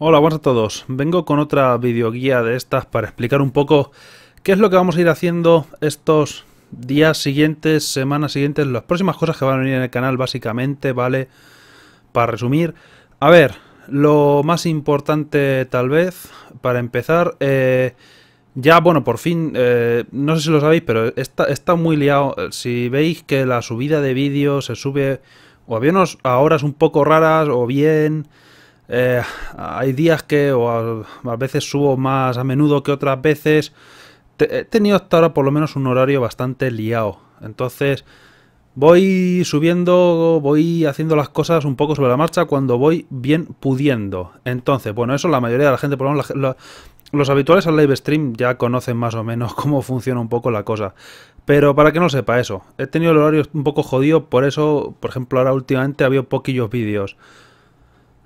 Hola, buenas a todos. Vengo con otra videoguía de estas para explicar un poco qué es lo que vamos a ir haciendo estos días siguientes, semanas siguientes, las próximas cosas que van a venir en el canal básicamente, ¿vale? Para resumir. A ver, lo más importante tal vez, para empezar, eh, ya bueno, por fin, eh, no sé si lo sabéis, pero está, muy liado. Si veis que la subida de vídeos se sube o a horas un poco raras o bien... Eh, hay días que o a, veces subo más a menudo que otras veces. he tenido hasta ahora por lo menos un horario bastante liado. Entonces voy subiendo, voy haciendo las cosas un poco sobre la marcha cuando voy bien pudiendo. Entonces, bueno, eso la mayoría de la gente, por lo menos los habituales al live stream ya conocen más o menos cómo funciona un poco la cosa. Pero para que no sepa eso, he tenido el horario un poco jodido, por eso, por ejemplo, ahora últimamente ha habido poquillos vídeos.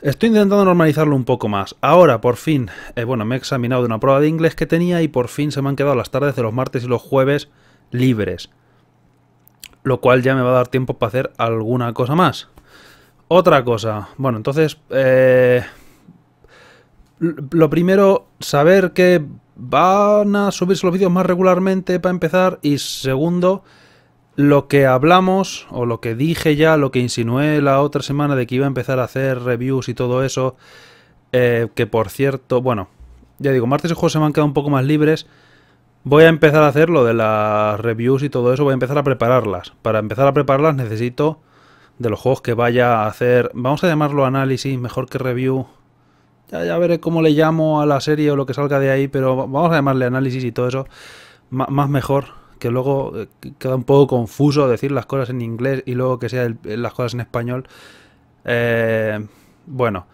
Estoy intentando normalizarlo un poco más. Ahora, por fin, eh, bueno, me he examinado de una prueba de inglés que tenía y por fin se me han quedado las tardes de los martes y los jueves libres. Lo cual ya me va a dar tiempo para hacer alguna cosa más. Otra cosa. Bueno, entonces, eh, lo primero, saber que van a subirse los vídeos más regularmente para empezar. Y segundo, lo que hablamos, o lo que dije ya, lo que insinué la otra semana de que iba a empezar a hacer reviews y todo eso, eh, que por cierto, bueno, ya digo, martes y jueves se me han quedado un poco más libres, voy a empezar a hacer lo de las reviews y todo eso, voy a empezar a prepararlas. Para empezar a prepararlas necesito de los juegos que vaya a hacer, vamos a llamarlo análisis, mejor que review, ya, veré cómo le llamo a la serie o lo que salga de ahí, pero vamos a llamarle análisis y todo eso, más mejor que luego eh, queda un poco confuso decir las cosas en inglés y luego que sea las cosas en español. Eh, bueno,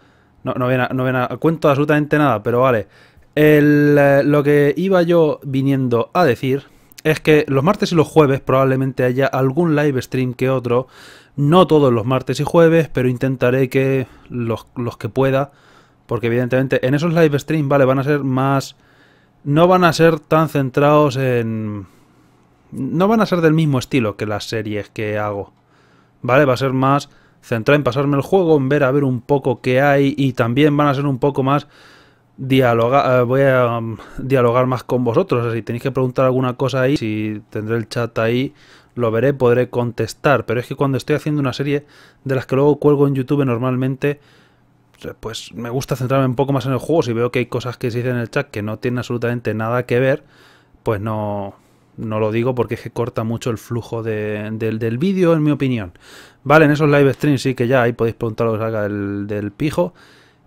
no, no, viene a, cuento absolutamente nada, pero vale. Eh, lo que iba yo viniendo a decir es que los martes y los jueves probablemente haya algún live stream que otro. No todos los martes y jueves, pero intentaré que los, los que pueda. Porque evidentemente en esos live stream, vale, van a ser más... No van a ser tan centrados en, no van a ser del mismo estilo que las series que hago. ¿Vale? Va a ser más centrado en pasarme el juego, en ver a ver un poco qué hay y también van a ser un poco más dialogar, eh, voy a mm, dialogar más con vosotros. si tenéis que preguntar alguna cosa ahí, si tendré el chat ahí, lo veré, podré contestar. Pero es que cuando estoy haciendo una serie de las que luego cuelgo en YouTube normalmente, eh, pues me gusta centrarme un poco más en el juego. Si veo que hay cosas que se dicen en el chat que no tienen absolutamente nada que ver, pues no, no lo digo porque es que corta mucho el flujo del, vídeo, en mi opinión. Vale, en esos live streams sí que ya ahí podéis preguntar lo del, del, pijo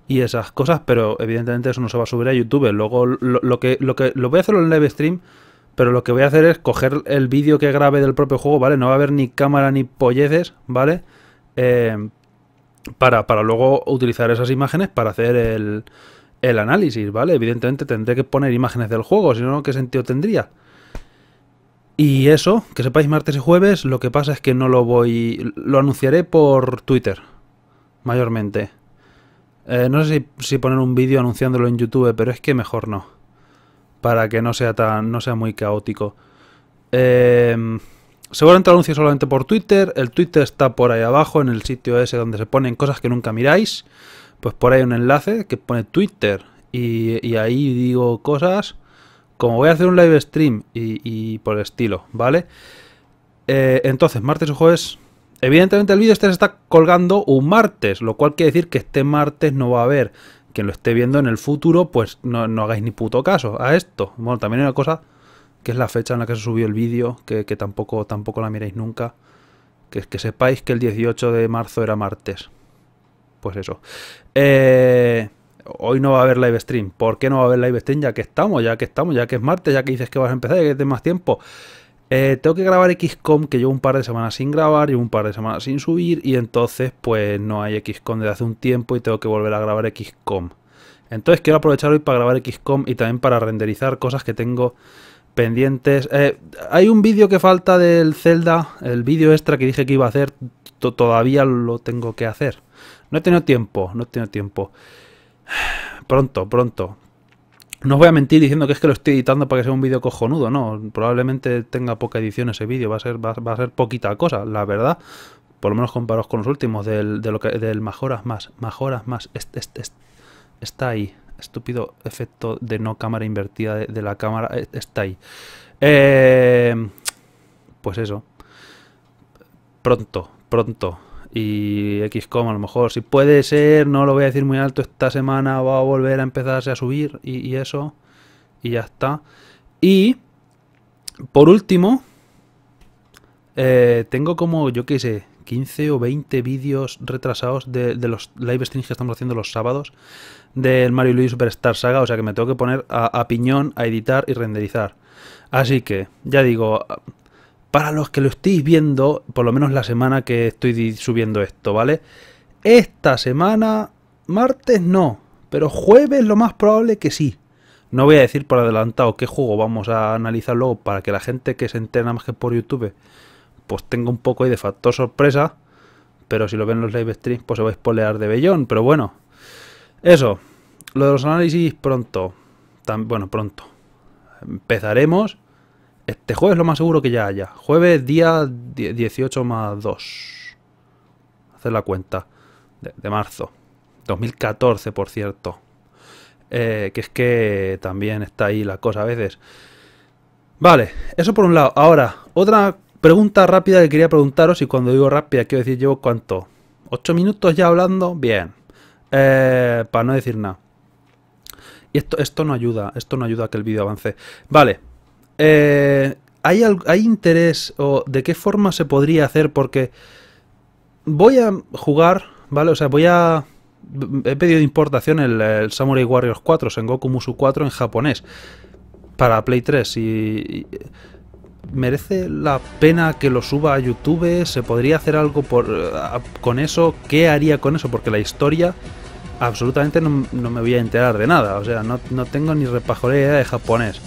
y esas cosas, pero evidentemente eso no se va a subir a YouTube. Luego lo, que, lo que lo voy a hacer en live stream, pero lo que voy a hacer es coger el vídeo que grabe del propio juego, ¿vale? No va a haber ni cámara ni polleces, ¿vale? Eh, para, luego utilizar esas imágenes para hacer el, el análisis, ¿vale? Evidentemente tendré que poner imágenes del juego, si no, ¿qué sentido tendría? Y eso, que sepáis martes y jueves, lo que pasa es que no lo voy... Lo anunciaré por Twitter, mayormente. Eh, no sé si, poner un vídeo anunciándolo en YouTube, pero es que mejor no. Para que no sea tan... no sea muy caótico. Eh, seguramente lo anuncio solamente por Twitter. El Twitter está por ahí abajo, en el sitio ese donde se ponen cosas que nunca miráis. Pues por ahí hay un enlace que pone Twitter. y, y ahí digo cosas como voy a hacer un live stream y, por el estilo, ¿vale? Eh, entonces, martes o jueves. Evidentemente el vídeo este se está colgando un martes, lo cual quiere decir que este martes no va a haber. Quien lo esté viendo en el futuro, pues no, hagáis ni puto caso a esto. Bueno, también hay una cosa que es la fecha en la que se subió el vídeo, que, tampoco, tampoco la miréis nunca. Que, es que sepáis que el 18 de marzo era martes. Pues eso. Eh, hoy no va a haber live stream. ¿Por qué no va a haber live stream? Ya que estamos, ya que estamos, ya que es martes, ya que dices que vas a empezar, ya que tienes más tiempo. Eh, tengo que grabar XCOM, que llevo un par de semanas sin grabar, llevo un par de semanas sin subir, y entonces pues no hay XCOM desde hace un tiempo y tengo que volver a grabar XCOM. Entonces quiero aprovechar hoy para grabar XCOM y también para renderizar cosas que tengo pendientes. Eh, hay un vídeo que falta del Zelda, el vídeo extra que dije que iba a hacer, todavía lo tengo que hacer. No he tenido tiempo, no he tenido tiempo. Pronto, pronto. No os voy a mentir diciendo que es que lo estoy editando para que sea un vídeo cojonudo, no. Probablemente tenga poca edición ese vídeo, va a ser, va, a ser poquita cosa, la verdad. Por lo menos comparos con los últimos, del, de lo que, del mejoras más, mejoras más, este, este, está ahí. Estúpido efecto de no cámara invertida de, la cámara, eh, está ahí. Eh, pues eso. Pronto, pronto y XCOM a lo mejor, si puede ser, no lo voy a decir muy alto, esta semana va a volver a empezarse a subir y, eso, y ya está. Y, por último, eh, tengo como, yo qué sé, 15 o 20 vídeos retrasados de, los live streams que estamos haciendo los sábados del Mario Luis Superstar Saga, o sea que me tengo que poner a piñón, a editar y renderizar. Así que, ya digo, para los que lo estéis viendo, por lo menos la semana que estoy subiendo esto, ¿vale? Esta semana, martes no, pero jueves lo más probable que sí. No voy a decir por adelantado qué juego vamos a analizar luego para que la gente que se entera más que por YouTube pues tenga un poco ahí de factor sorpresa. Pero si lo ven los live streams pues se va a espolear de bellón. Pero bueno, eso. Lo de los análisis pronto. Tan, bueno, pronto. Empezaremos este jueves lo más seguro que ya haya. Jueves día 18 más 2. Hacer la cuenta. De, marzo. 2014, por cierto. Eh, que es que también está ahí la cosa a veces. Vale, eso por un lado. Ahora, otra pregunta rápida que quería preguntaros. Y cuando digo rápida, quiero decir, llevo cuánto. ¿8 minutos ya hablando? Bien. Eh, para no decir nada. Y esto, esto no ayuda, esto no ayuda a que el vídeo avance. Vale, eh, ¿hay, interés o de qué forma se podría hacer? Porque voy a jugar, ¿vale? O sea, voy a he pedido importación el, Samurai Warriors 4, Sengoku Musu 4 en japonés para Play 3 y, merece la pena que lo suba a YouTube, se podría hacer algo por, eh, con eso, ¿qué haría con eso? Porque la historia absolutamente no, me voy a enterar de nada, o sea, no, no tengo ni idea de japonés.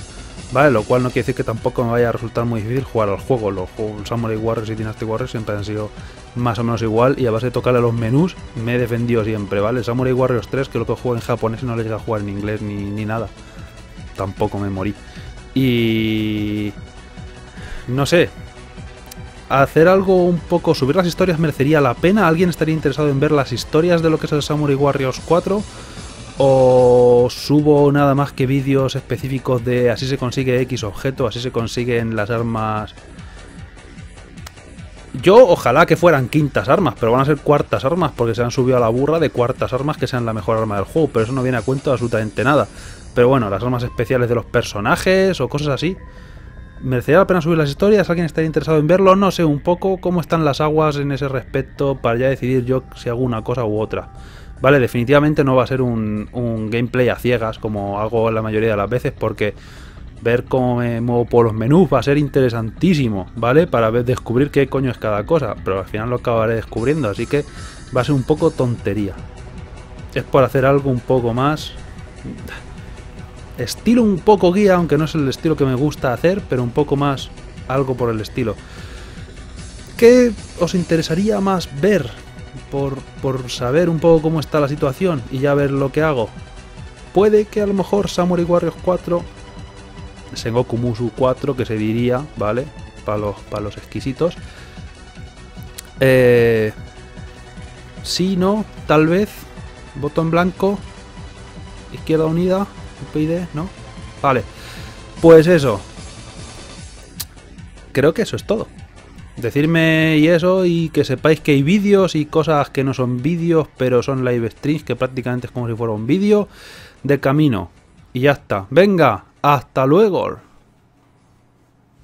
¿vale? Lo cual no quiere decir que tampoco me vaya a resultar muy difícil jugar al juego. Los Samurai Warriors y Dynasty Warriors siempre han sido más o menos igual y a base de tocarle a los menús me he defendido siempre, ¿vale? Samurai Warriors 3, que lo que juego en japonés y no le llega a jugar en inglés ni, ni nada. Tampoco me morí. Y... No sé, hacer algo un poco, subir las historias merecería la pena. ¿Alguien estaría interesado en ver las historias de lo que es el Samurai Warriors 4? o subo nada más que vídeos específicos de así se consigue X objeto, así se consiguen las armas. Yo ojalá que fueran quintas armas, pero van a ser cuartas armas porque se han subido a la burra de cuartas armas que sean la mejor arma del juego, pero eso no viene a cuento absolutamente nada. Pero bueno, las armas especiales de los personajes o cosas así merecería la pena subir las historias? ¿Alguien estaría interesado en verlo? No sé, un poco cómo están las aguas en ese respecto para ya decidir yo si hago una cosa u otra. Vale, definitivamente no va a ser un, gameplay a ciegas como hago la mayoría de las veces porque ver cómo me muevo por los menús va a ser interesantísimo, ¿vale? Para ver, descubrir qué coño es cada cosa, pero al final lo acabaré descubriendo, así que va a ser un poco tontería. Es por hacer algo un poco más estilo un poco guía, aunque no es el estilo que me gusta hacer, pero un poco más algo por el estilo. ¿Qué os interesaría más ver? Por, saber un poco cómo está la situación y ya ver lo que hago. Puede que a lo mejor Samurai Warriors 4, Sengoku Musu 4, que se diría, ¿vale? Para los, los exquisitos. Eh, si no, tal vez. Botón blanco. Izquierda unida. ¿no? Vale. Pues eso. Creo que eso es todo. Decirme y eso y que sepáis que hay vídeos y cosas que no son vídeos, pero son live streams, que prácticamente es como si fuera un vídeo de camino. Y ya está. Venga, hasta luego.